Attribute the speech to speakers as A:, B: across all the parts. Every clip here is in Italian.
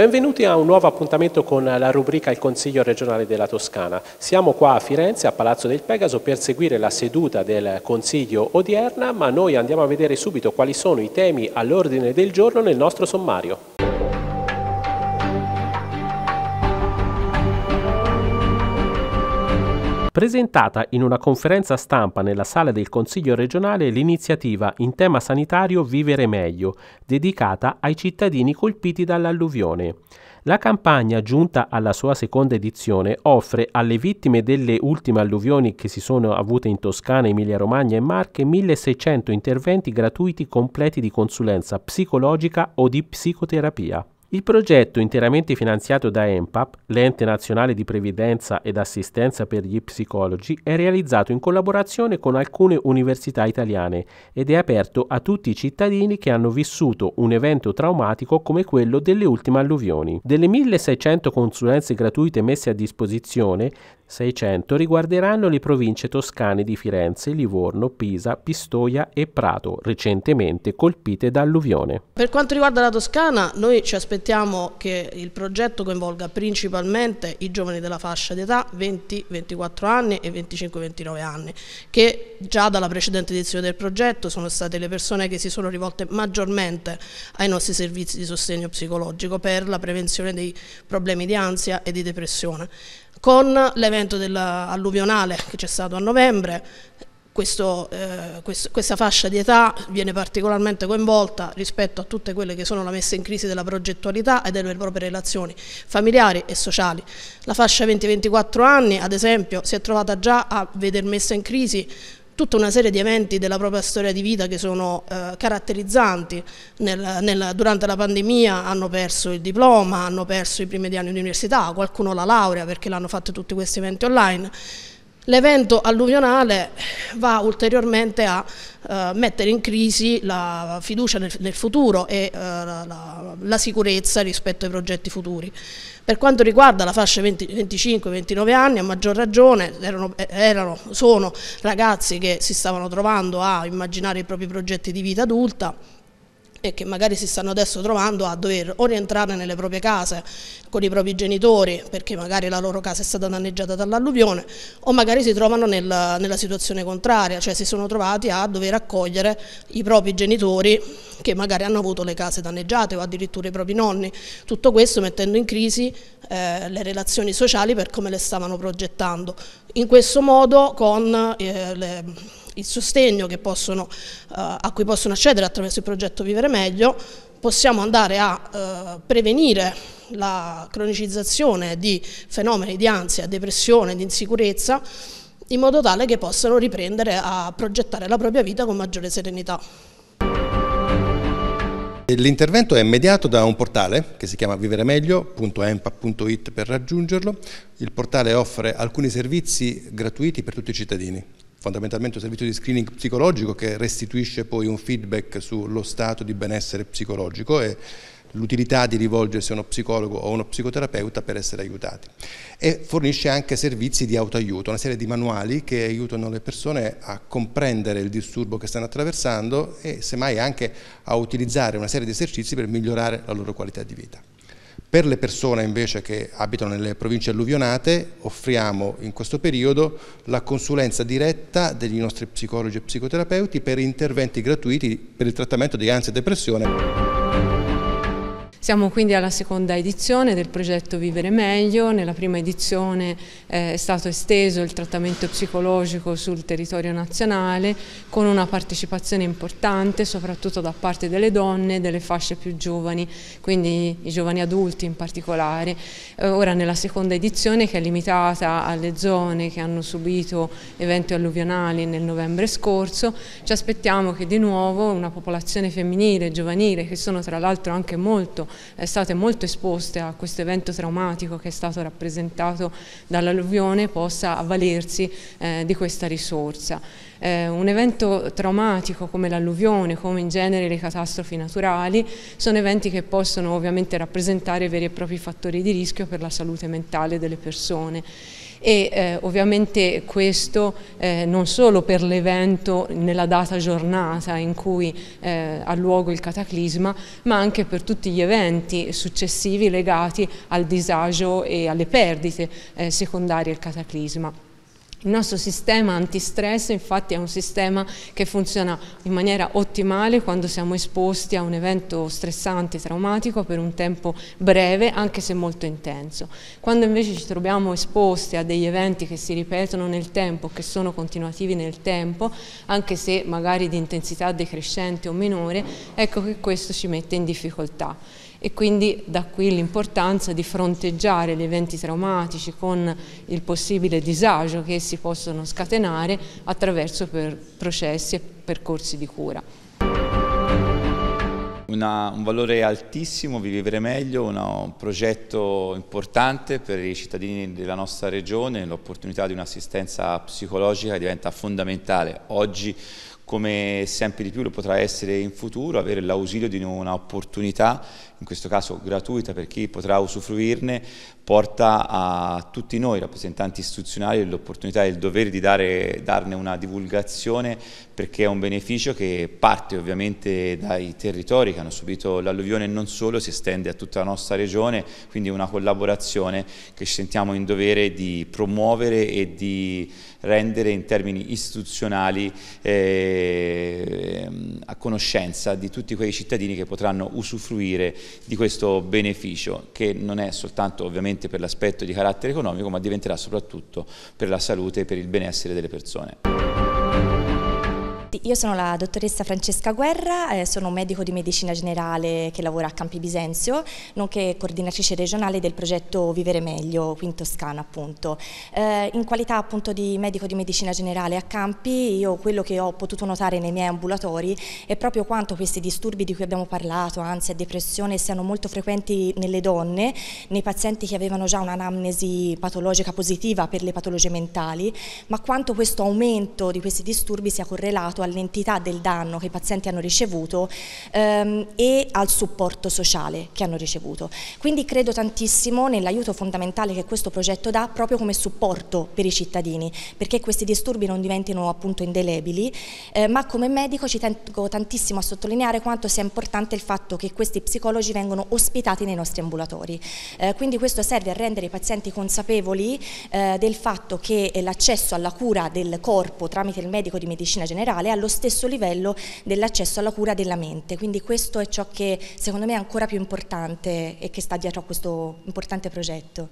A: Benvenuti a un nuovo appuntamento con la rubrica Il Consiglio regionale della Toscana. Siamo qua a Firenze, a Palazzo del Pegaso, per seguire la seduta del Consiglio odierna, ma noi andiamo a vedere subito quali sono i temi all'ordine del giorno nel nostro sommario. Presentata in una conferenza stampa nella sala del Consiglio regionale l'iniziativa in tema sanitario Vivere meglio, dedicata ai cittadini colpiti dall'alluvione. La campagna, giunta alla sua seconda edizione, offre alle vittime delle ultime alluvioni che si sono avute in Toscana, Emilia-Romagna e Marche 1600 interventi gratuiti completi di consulenza psicologica o di psicoterapia. Il progetto, interamente finanziato da EMPAP, l'ente nazionale di previdenza ed assistenza per gli psicologi, è realizzato in collaborazione con alcune università italiane ed è aperto a tutti i cittadini che hanno vissuto un evento traumatico come quello delle ultime alluvioni. Delle 1600 consulenze gratuite messe a disposizione, 600 riguarderanno le province toscane di Firenze, Livorno, Pisa, Pistoia e Prato, recentemente colpite da alluvione.
B: Per quanto riguarda la Toscana, noi ci aspettiamo aspettiamo che il progetto coinvolga principalmente i giovani della fascia di età 20-24 anni e 25-29 anni, che già dalla precedente edizione del progetto sono state le persone che si sono rivolte maggiormente ai nostri servizi di sostegno psicologico per la prevenzione dei problemi di ansia e di depressione. Con l'evento alluvionale che c'è stato a novembre questo, eh, quest questa fascia di età viene particolarmente coinvolta rispetto a tutte quelle che sono la messa in crisi della progettualità e delle proprie relazioni familiari e sociali. La fascia 20-24 anni, ad esempio, si è trovata già a veder messa in crisi tutta una serie di eventi della propria storia di vita che sono eh, caratterizzanti. Nel, nel, durante la pandemia hanno perso il diploma, hanno perso i primi anni di università, qualcuno la laurea perché l'hanno fatto tutti questi eventi online L'evento alluvionale va ulteriormente a eh, mettere in crisi la fiducia nel, nel futuro e eh, la, la, sicurezza rispetto ai progetti futuri. Per quanto riguarda la fascia 25-29 anni, a maggior ragione erano, eh, erano, sono ragazzi che si stavano trovando a immaginare i propri progetti di vita adulta, e che magari si stanno adesso trovando a dover o rientrare nelle proprie case con i propri genitori perché magari la loro casa è stata danneggiata dall'alluvione o magari si trovano nel, nella situazione contraria, cioè si sono trovati a dover accogliere i propri genitori che magari hanno avuto le case danneggiate o addirittura i propri nonni, tutto questo mettendo in crisi eh, le relazioni sociali per come le stavano progettando. In questo modo con eh, le il sostegno possono, eh, a cui possono accedere attraverso il progetto Vivere Meglio, possiamo andare a eh, prevenire la cronicizzazione di fenomeni di ansia, depressione, di insicurezza, in modo tale che possano riprendere a progettare la propria vita con maggiore serenità.
C: L'intervento è mediato da un portale che si chiama viveremeglio.empa.it per raggiungerlo. Il portale offre alcuni servizi gratuiti per tutti i cittadini fondamentalmente un servizio di screening psicologico che restituisce poi un feedback sullo stato di benessere psicologico e l'utilità di rivolgersi a uno psicologo o a uno psicoterapeuta per essere aiutati e fornisce anche servizi di autoaiuto, una serie di manuali che aiutano le persone a comprendere il disturbo che stanno attraversando e semmai anche a utilizzare una serie di esercizi per migliorare la loro qualità di vita. Per le persone invece che abitano nelle province alluvionate offriamo in questo periodo la consulenza diretta degli nostri psicologi e psicoterapeuti per interventi gratuiti per il trattamento di ansia e depressione.
D: Siamo quindi alla seconda edizione del progetto Vivere Meglio, nella prima edizione eh, è stato esteso il trattamento psicologico sul territorio nazionale con una partecipazione importante soprattutto da parte delle donne e delle fasce più giovani, quindi i giovani adulti in particolare. Eh, ora nella seconda edizione che è limitata alle zone che hanno subito eventi alluvionali nel novembre scorso, ci aspettiamo che di nuovo una popolazione femminile, giovanile, che sono tra l'altro anche molto è state molto esposte a questo evento traumatico che è stato rappresentato dall'alluvione possa avvalersi eh, di questa risorsa. Eh, un evento traumatico come l'alluvione, come in genere le catastrofi naturali, sono eventi che possono ovviamente rappresentare veri e propri fattori di rischio per la salute mentale delle persone e eh, ovviamente questo eh, non solo per l'evento nella data giornata in cui eh, ha luogo il cataclisma, ma anche per tutti gli eventi successivi legati al disagio e alle perdite eh, secondarie al cataclisma. Il nostro sistema antistress infatti è un sistema che funziona in maniera ottimale quando siamo esposti a un evento stressante, traumatico per un tempo breve anche se molto intenso. Quando invece ci troviamo esposti a degli eventi che si ripetono nel tempo, che sono continuativi nel tempo, anche se magari di intensità decrescente o minore, ecco che questo ci mette in difficoltà e quindi da qui l'importanza di fronteggiare gli eventi traumatici con il possibile disagio che si possono scatenare attraverso processi e percorsi di cura.
E: Una, un valore altissimo, Vivere Meglio, una, un progetto importante per i cittadini della nostra regione, l'opportunità di un'assistenza psicologica diventa fondamentale. Oggi come sempre di più lo potrà essere in futuro, avere l'ausilio di un'opportunità, in questo caso gratuita per chi potrà usufruirne, porta a tutti noi rappresentanti istituzionali l'opportunità e il dovere di dare, darne una divulgazione perché è un beneficio che parte ovviamente dai territori che hanno subito l'alluvione e non solo, si estende a tutta la nostra regione, quindi una collaborazione che ci sentiamo in dovere di promuovere e di rendere in termini istituzionali eh, a conoscenza di tutti quei cittadini che potranno usufruire di questo beneficio, che non è soltanto ovviamente per l'aspetto di carattere economico, ma diventerà soprattutto per la salute e per il benessere delle persone
F: io sono la dottoressa Francesca Guerra, eh, sono un medico di medicina generale che lavora a Campi Bisenzio, nonché coordinatrice regionale del progetto Vivere Meglio, qui in Toscana appunto. Eh, in qualità appunto di medico di medicina generale a Campi, io quello che ho potuto notare nei miei ambulatori è proprio quanto questi disturbi di cui abbiamo parlato, ansia e depressione, siano molto frequenti nelle donne, nei pazienti che avevano già un'anamnesi patologica positiva per le patologie mentali, ma quanto questo aumento di questi disturbi sia correlato alle all'entità del danno che i pazienti hanno ricevuto ehm, e al supporto sociale che hanno ricevuto. Quindi credo tantissimo nell'aiuto fondamentale che questo progetto dà proprio come supporto per i cittadini, perché questi disturbi non diventino appunto indelebili, eh, ma come medico ci tengo tantissimo a sottolineare quanto sia importante il fatto che questi psicologi vengano ospitati nei nostri ambulatori. Eh, quindi questo serve a rendere i pazienti consapevoli eh, del fatto che eh, l'accesso alla cura del corpo tramite il medico di medicina generale allo stesso livello dell'accesso alla cura della mente. Quindi questo è ciò che secondo me è ancora più importante e che sta dietro a questo importante progetto.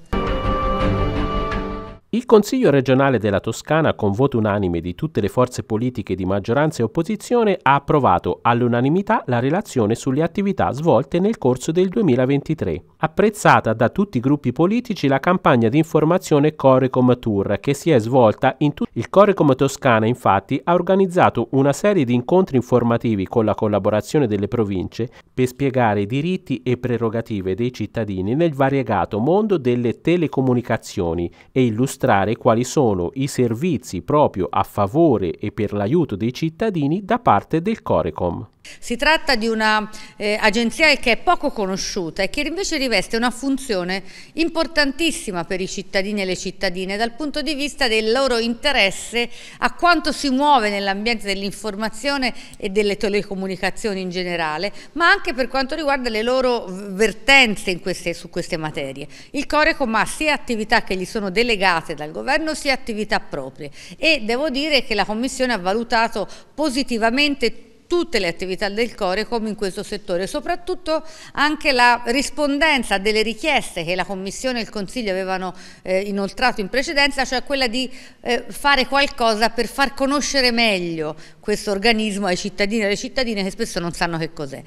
A: Il Consiglio regionale della Toscana, con voto unanime di tutte le forze politiche di maggioranza e opposizione, ha approvato all'unanimità la relazione sulle attività svolte nel corso del 2023 apprezzata da tutti i gruppi politici la campagna di informazione Corecom Tour che si è svolta in tutto il Corecom Toscana infatti ha organizzato una serie di incontri informativi con la collaborazione delle province per spiegare i diritti e prerogative dei cittadini nel variegato mondo delle telecomunicazioni e illustrare quali sono i servizi proprio a favore e per l'aiuto dei cittadini da parte del Corecom.
G: Si tratta di un'agenzia eh, che è poco conosciuta e che invece riveste una funzione importantissima per i cittadini e le cittadine dal punto di vista del loro interesse a quanto si muove nell'ambiente dell'informazione e delle telecomunicazioni in generale, ma anche per quanto riguarda le loro vertenze queste, su queste materie. Il Corecom ha sia attività che gli sono delegate dal governo sia attività proprie e devo dire che la Commissione ha valutato positivamente tutte le attività del Core come in questo settore, soprattutto anche la rispondenza delle richieste che la Commissione e il Consiglio avevano eh, inoltrato in precedenza, cioè quella di eh, fare qualcosa per far conoscere meglio questo organismo ai cittadini e alle cittadine che spesso non sanno che cos'è.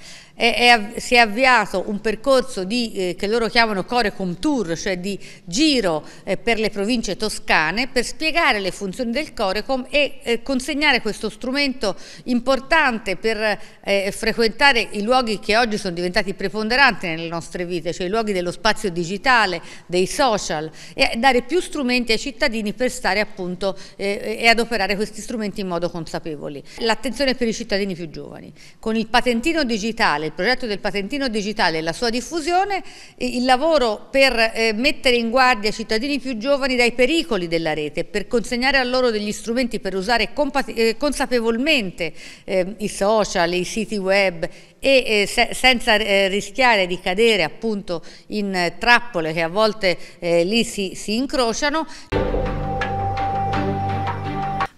G: si è avviato un percorso di, eh, che loro chiamano Corecom Tour, cioè di giro eh, per le province toscane per spiegare le funzioni del Corecom e eh, consegnare questo strumento importante per eh, frequentare i luoghi che oggi sono diventati preponderanti nelle nostre vite, cioè i luoghi dello spazio digitale, dei social e dare più strumenti ai cittadini per stare appunto eh, e adoperare questi strumenti in modo consapevole. L'attenzione per i cittadini più giovani. Con il patentino digitale, il progetto del patentino digitale e la sua diffusione, eh, il lavoro per eh, mettere in guardia i cittadini più giovani dai pericoli della rete, per consegnare a loro degli strumenti per usare eh, consapevolmente i social, i siti web e senza rischiare di cadere appunto in trappole che a volte lì si, si incrociano.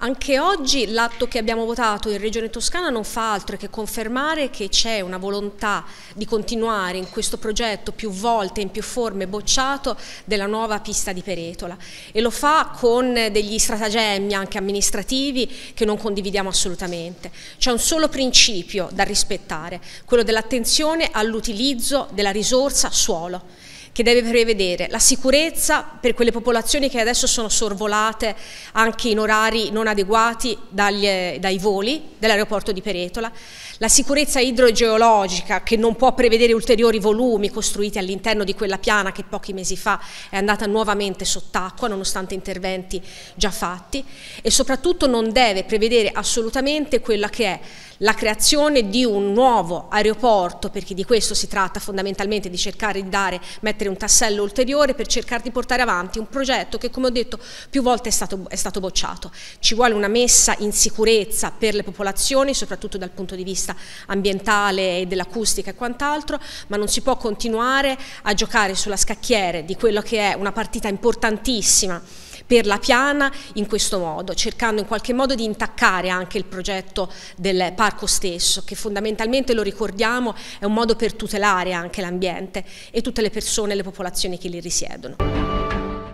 G: Anche oggi l'atto che abbiamo votato in Regione Toscana non fa altro che
H: confermare che c'è una volontà di continuare in questo progetto più volte in più forme bocciato della nuova pista di Peretola e lo fa con degli stratagemmi anche amministrativi che non condividiamo assolutamente. C'è un solo principio da rispettare, quello dell'attenzione all'utilizzo della risorsa suolo che deve prevedere la sicurezza per quelle popolazioni che adesso sono sorvolate anche in orari non adeguati dagli, dai voli dell'aeroporto di Peretola, la sicurezza idrogeologica che non può prevedere ulteriori volumi costruiti all'interno di quella piana che pochi mesi fa è andata nuovamente sott'acqua nonostante interventi già fatti e soprattutto non deve prevedere assolutamente quella che è la creazione di un nuovo aeroporto, perché di questo si tratta fondamentalmente di cercare di dare, mettere un tassello ulteriore per cercare di portare avanti un progetto che come ho detto più volte è stato, è stato bocciato. Ci vuole una messa in sicurezza per le popolazioni, soprattutto dal punto di vista ambientale e dell'acustica e quant'altro, ma non si può continuare a giocare sulla scacchiere di quello che è una partita importantissima per la piana in questo modo, cercando in qualche modo di intaccare anche il progetto del parco stesso, che fondamentalmente, lo ricordiamo, è un modo per tutelare anche l'ambiente e tutte le persone e le popolazioni che lì risiedono.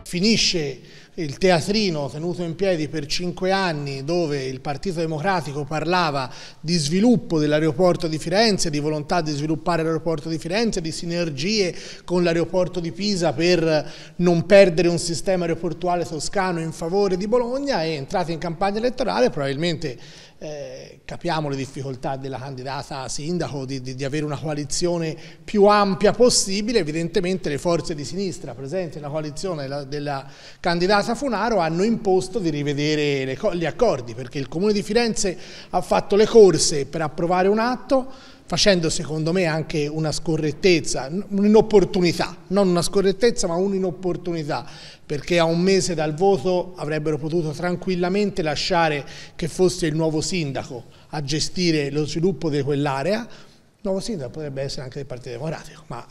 I: Finisce il teatrino tenuto in piedi per cinque anni dove il Partito Democratico parlava di sviluppo dell'aeroporto di Firenze, di volontà di sviluppare l'aeroporto di Firenze, di sinergie con l'aeroporto di Pisa per non perdere un sistema aeroportuale toscano in favore di Bologna è entrato in campagna elettorale probabilmente eh, capiamo le difficoltà della candidata a sindaco di, di, di, avere una coalizione più ampia possibile, evidentemente le forze di sinistra presenti nella coalizione della, della candidata Funaro hanno imposto di rivedere le, gli accordi perché il Comune di Firenze ha fatto le corse per approvare un atto facendo secondo me anche una scorrettezza, un'inopportunità, non una scorrettezza ma un'inopportunità, perché a un mese dal voto avrebbero potuto tranquillamente lasciare che fosse il nuovo sindaco a gestire lo sviluppo di quell'area, il nuovo sindaco potrebbe essere anche del Partito Democratico, ma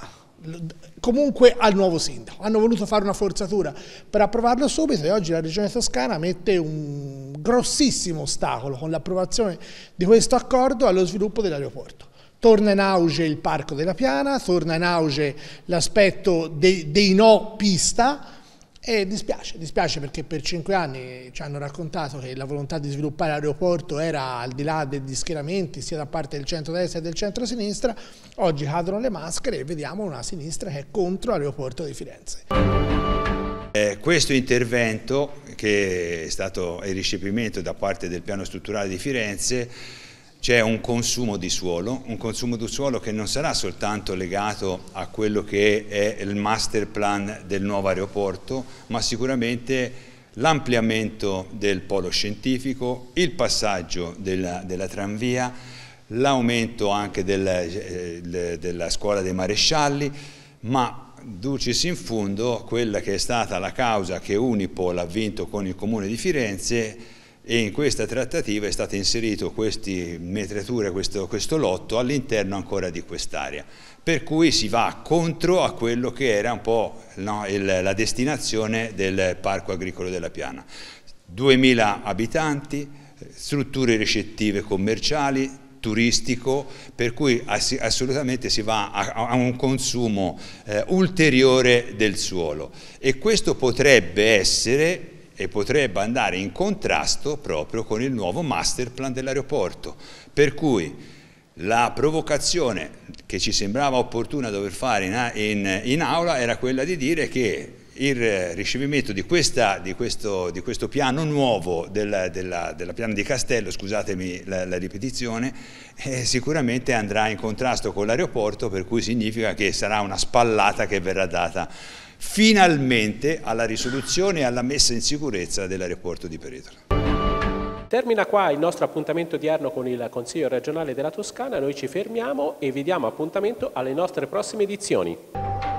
I: comunque al nuovo sindaco. Hanno voluto fare una forzatura per approvarlo subito e oggi la Regione Toscana mette un grossissimo ostacolo con l'approvazione di questo accordo allo sviluppo dell'aeroporto. Torna in auge il Parco della Piana, torna in auge l'aspetto dei, dei no pista, e dispiace, dispiace perché per cinque anni ci hanno raccontato che la volontà di sviluppare l'aeroporto era al di là degli schieramenti sia da parte del centro-destra che del centro-sinistra, oggi cadono le maschere e vediamo una sinistra che è contro l'aeroporto di Firenze.
C: Eh, questo intervento che è stato il ricepimento da parte del piano strutturale di Firenze c'è un consumo di suolo, un consumo di suolo che non sarà soltanto legato a quello che è il master plan del nuovo aeroporto, ma sicuramente l'ampliamento del polo scientifico, il passaggio della, della tranvia, l'aumento anche della, eh, della scuola dei marescialli, ma Ducis in fondo, quella che è stata la causa che Unipol ha vinto con il Comune di Firenze e in questa trattativa è stato inserito queste metrature, questo, questo lotto all'interno ancora di quest'area, per cui si va contro a quello che era un po' no, il, la destinazione del parco agricolo della Piana. 2000 abitanti, strutture ricettive commerciali, turistico, per cui assolutamente si va a, un consumo eh, ulteriore del suolo e questo potrebbe essere e potrebbe andare in contrasto proprio con il nuovo master plan dell'aeroporto. Per cui la provocazione che ci sembrava opportuna dover fare in, in, in aula era quella di dire che il ricevimento di, questa, di, questo, di questo, piano nuovo della, della, della piano di Castello, scusatemi la, la ripetizione, eh, sicuramente andrà in contrasto con l'aeroporto per cui significa che sarà una spallata che verrà data finalmente alla risoluzione e alla messa in sicurezza dell'aeroporto di Peretola.
A: Termina qua il nostro appuntamento odierno con il Consiglio regionale della Toscana, noi ci fermiamo e vi diamo appuntamento alle nostre prossime edizioni.